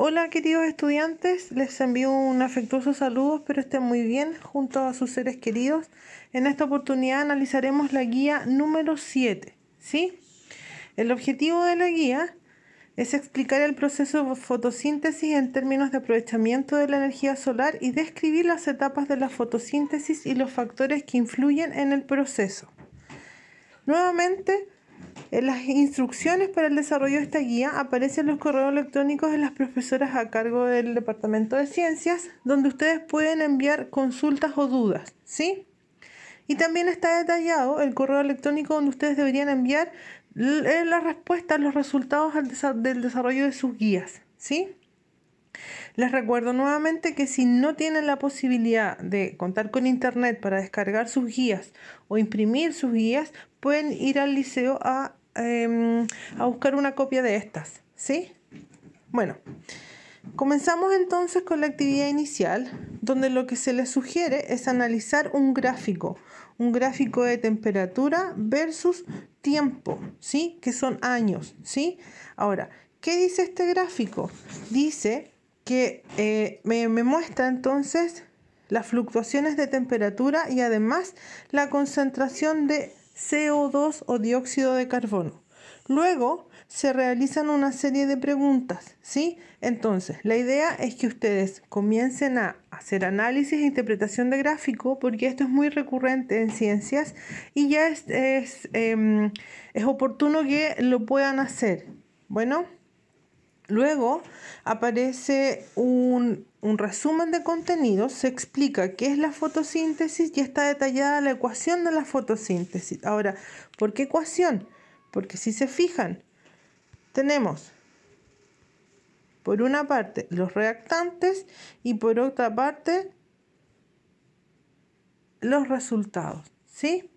Hola queridos estudiantes, les envío un afectuoso saludo, espero estén muy bien junto a sus seres queridos. En esta oportunidad analizaremos la guía número 7, ¿sí? El objetivo de la guía es explicar el proceso de fotosíntesis en términos de aprovechamiento de la energía solar y describir las etapas de la fotosíntesis y los factores que influyen en el proceso. Nuevamente, en las instrucciones para el desarrollo de esta guía aparecen los correos electrónicos de las profesoras a cargo del Departamento de Ciencias, donde ustedes pueden enviar consultas o dudas, ¿sí? Y también está detallado el correo electrónico donde ustedes deberían enviar eh, las respuestas, los resultados del desarrollo de sus guías, ¿sí? Les recuerdo nuevamente que si no tienen la posibilidad de contar con internet para descargar sus guías o imprimir sus guías, pueden ir al liceo a Em, a buscar una copia de estas, ¿sí? Bueno, comenzamos entonces con la actividad inicial, donde lo que se les sugiere es analizar un gráfico, un gráfico de temperatura versus tiempo, ¿sí? Que son años, ¿sí? Ahora, ¿qué dice este gráfico? Dice que eh, me muestra entonces las fluctuaciones de temperatura y además la concentración de CO2 o dióxido de carbono. Luego se realizan una serie de preguntas, ¿sí? Entonces, la idea es que ustedes comiencen a hacer análisis e interpretación de gráfico, porque esto es muy recurrente en ciencias y ya es, es em, oportuno que lo puedan hacer. Bueno. Luego aparece un, resumen de contenidos, se explica qué es la fotosíntesis y está detallada la ecuación de la fotosíntesis. Ahora, ¿por qué ecuación? Porque si se fijan, tenemos por una parte los reactantes y por otra parte los resultados, ¿sí?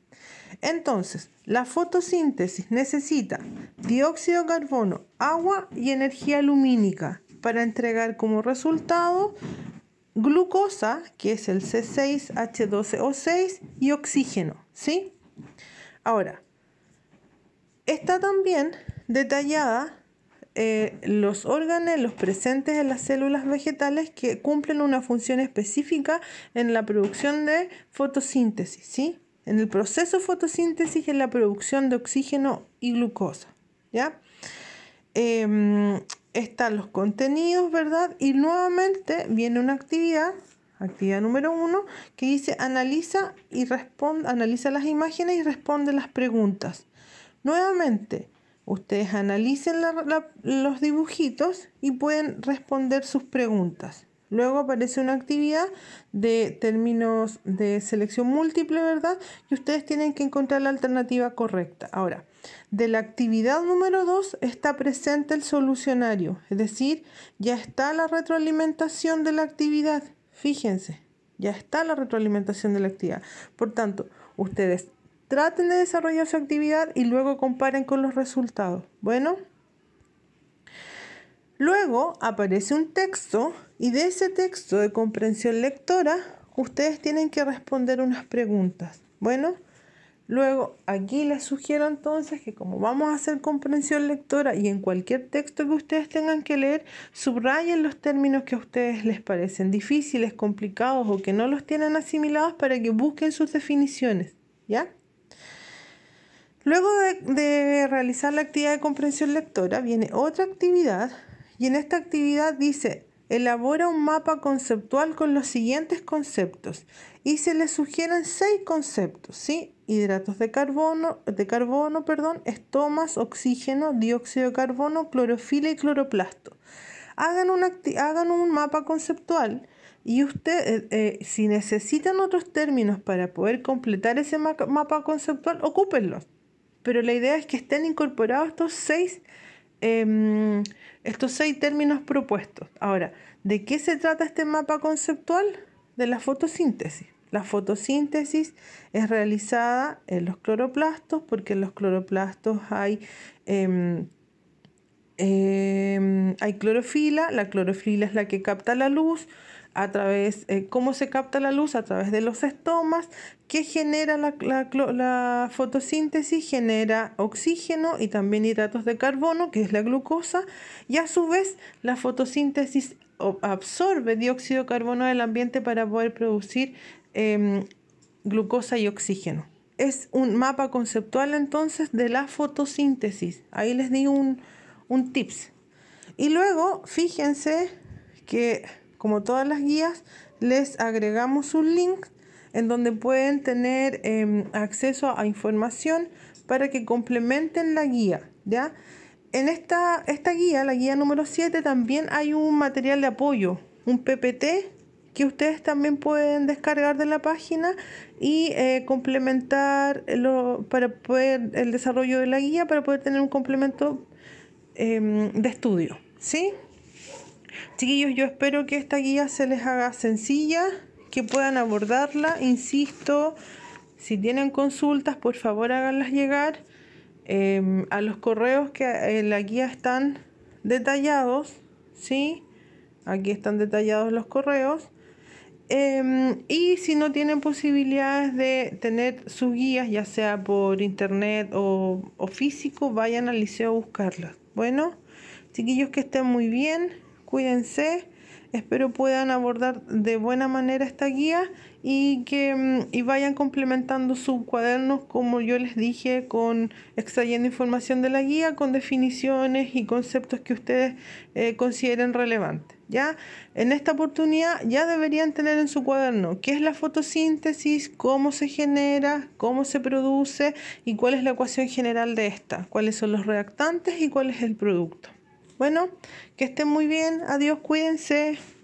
Entonces, la fotosíntesis necesita dióxido de carbono, agua y energía lumínica para entregar como resultado glucosa, que es el C6H12O6, y oxígeno, ¿sí? Ahora, está también detallada eh, los órganos presentes en las células vegetales que cumplen una función específica en la producción de fotosíntesis, ¿sí? en el proceso fotosíntesis en la producción de oxígeno y glucosa. ¿ya? Em, están los contenidos, ¿verdad? Y nuevamente viene una actividad, actividad número uno, que dice analiza, y analiza las imágenes y responde las preguntas. Nuevamente, ustedes analicen los dibujitos y pueden responder sus preguntas. Luego aparece una actividad de términos de selección múltiple, ¿verdad? Y ustedes tienen que encontrar la alternativa correcta. Ahora, de la actividad número 2 está presente el solucionario, es decir, ya está la retroalimentación de la actividad. Fíjense, ya está la retroalimentación de la actividad. Por tanto, ustedes traten de desarrollar su actividad y luego comparen con los resultados. Bueno, luego aparece un texto y de ese texto de comprensión lectora, ustedes tienen que responder unas preguntas. Bueno, luego aquí les sugiero entonces que como vamos a hacer comprensión lectora y en cualquier texto que ustedes tengan que leer, subrayen los términos que a ustedes les parecen difíciles, complicados o que no los tienen asimilados para que busquen sus definiciones. ¿Ya? Luego de, de, realizar la actividad de comprensión lectora viene otra actividad y en esta actividad dice elabora un mapa conceptual con los siguientes conceptos y se les sugieren seis conceptos, ¿sí? Hidratos de carbono, de carbono, perdón, estomas, oxígeno, dióxido de carbono, clorofila y cloroplasto. Hagan un, hagan un mapa conceptual y usted, eh, eh, si necesitan otros términos para poder completar ese mapa conceptual, ocúpenlos. Pero la idea es que estén incorporados estos seis Em, estos seis términos propuestos. Ahora, ¿de qué se trata este mapa conceptual? De la fotosíntesis. La fotosíntesis es realizada en los cloroplastos porque en los cloroplastos hay, em, em, hay clorofila, la clorofila es la que capta la luz, a través, de eh, cómo se capta la luz a través de los estomas, que genera la, fotosíntesis, genera oxígeno y también hidratos de carbono, que es la glucosa, y a su vez la fotosíntesis absorbe dióxido de carbono del ambiente para poder producir em, glucosa y oxígeno. Es un mapa conceptual entonces de la fotosíntesis. Ahí les di un, un tips. Y luego, fíjense que como todas las guías, les agregamos un link en donde pueden tener em, acceso a información para que complementen la guía, ¿ya? En esta, esta guía, la guía número 7, también hay un material de apoyo, un PPT que ustedes también pueden descargar de la página y eh, complementar para poder el desarrollo de la guía para poder tener un complemento em, de estudio, ¿sí? Chiquillos, yo espero que esta guía se les haga sencilla, que puedan abordarla. Insisto, si tienen consultas, por favor háganlas llegar em, a los correos que en eh, la guía están detallados. ¿sí? Aquí están detallados los correos. Em, y si no tienen posibilidades de tener sus guías, ya sea por internet o, o físico, vayan al liceo a buscarlas. Bueno, chiquillos, que estén muy bien. Cuídense. Espero puedan abordar de buena manera esta guía y que mm, vayan complementando sus cuadernos, como yo les dije, con extrayendo información de la guía, con definiciones y conceptos que ustedes eh, consideren relevantes. ¿ya? En esta oportunidad ya deberían tener en su cuaderno qué es la fotosíntesis, cómo se genera, cómo se produce y cuál es la ecuación general de esta, cuáles son los reactantes y cuál es el producto. Bueno, que estén muy bien. Adiós, cuídense.